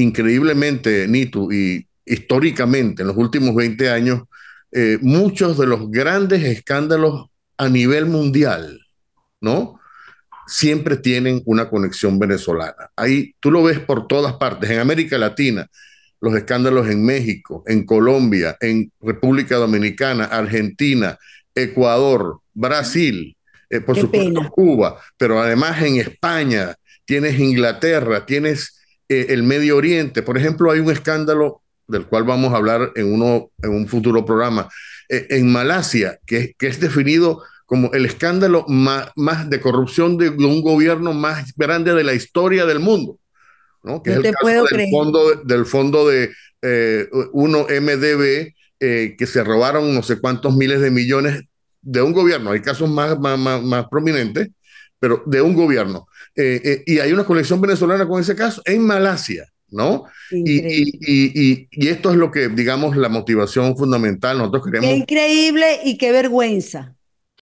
increíblemente, Nitu, y históricamente en los últimos 20 años, eh, muchos de los grandes escándalos a nivel mundial, ¿no? Siempre tienen una conexión venezolana. Ahí tú lo ves por todas partes, en América Latina, los escándalos en México, en Colombia, en República Dominicana, Argentina, Ecuador, Brasil, eh, por supuesto Cuba, pero además en España, tienes Inglaterra, tienes eh, el Medio Oriente. Por ejemplo, hay un escándalo del cual vamos a hablar en, uno, en un futuro programa, eh, en Malasia, que, que, es definido como el escándalo más, de corrupción de, un gobierno más grande de la historia del mundo. ¿no? Que es el caso del, fondo, del fondo, de eh, 1MDB, eh, que se robaron no sé cuántos miles de millones de un gobierno. Hay casos más, más, más prominentes, pero de un gobierno. Eh, eh, y hay una colección venezolana con ese caso en Malasia, ¿no? Y, y, y, esto es lo que, digamos, la motivación fundamental nosotros queremos. Qué increíble y qué vergüenza.